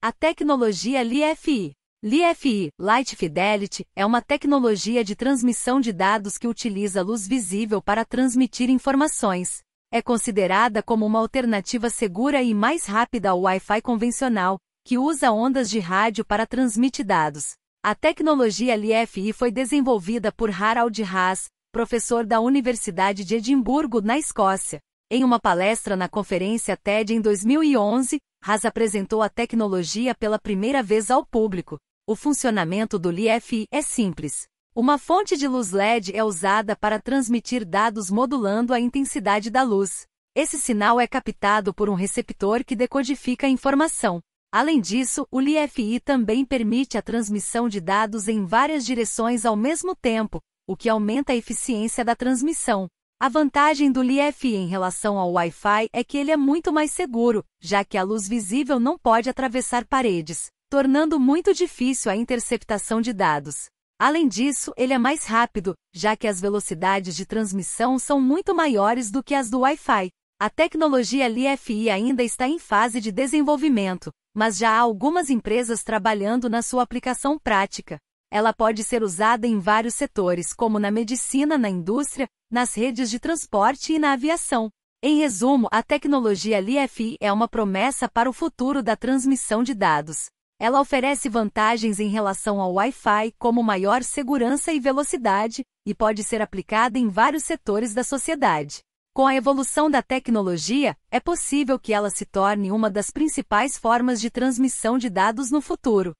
A tecnologia LiFi. LiFi, Light Fidelity, é uma tecnologia de transmissão de dados que utiliza luz visível para transmitir informações. É considerada como uma alternativa segura e mais rápida ao Wi-Fi convencional, que usa ondas de rádio para transmitir dados. A tecnologia LiFi foi desenvolvida por Harald Haas, professor da Universidade de Edimburgo, na Escócia. Em uma palestra na conferência TED em 2011, Haas apresentou a tecnologia pela primeira vez ao público. O funcionamento do LiFi é simples. Uma fonte de luz LED é usada para transmitir dados modulando a intensidade da luz. Esse sinal é captado por um receptor que decodifica a informação. Além disso, o LiFi também permite a transmissão de dados em várias direções ao mesmo tempo, o que aumenta a eficiência da transmissão. A vantagem do LiFi em relação ao Wi-Fi é que ele é muito mais seguro, já que a luz visível não pode atravessar paredes, tornando muito difícil a interceptação de dados. Além disso, ele é mais rápido, já que as velocidades de transmissão são muito maiores do que as do Wi-Fi. A tecnologia LiFi ainda está em fase de desenvolvimento, mas já há algumas empresas trabalhando na sua aplicação prática. Ela pode ser usada em vários setores, como na medicina, na indústria, nas redes de transporte e na aviação. Em resumo, a tecnologia LiFi é uma promessa para o futuro da transmissão de dados. Ela oferece vantagens em relação ao Wi-Fi, como maior segurança e velocidade, e pode ser aplicada em vários setores da sociedade. Com a evolução da tecnologia, é possível que ela se torne uma das principais formas de transmissão de dados no futuro.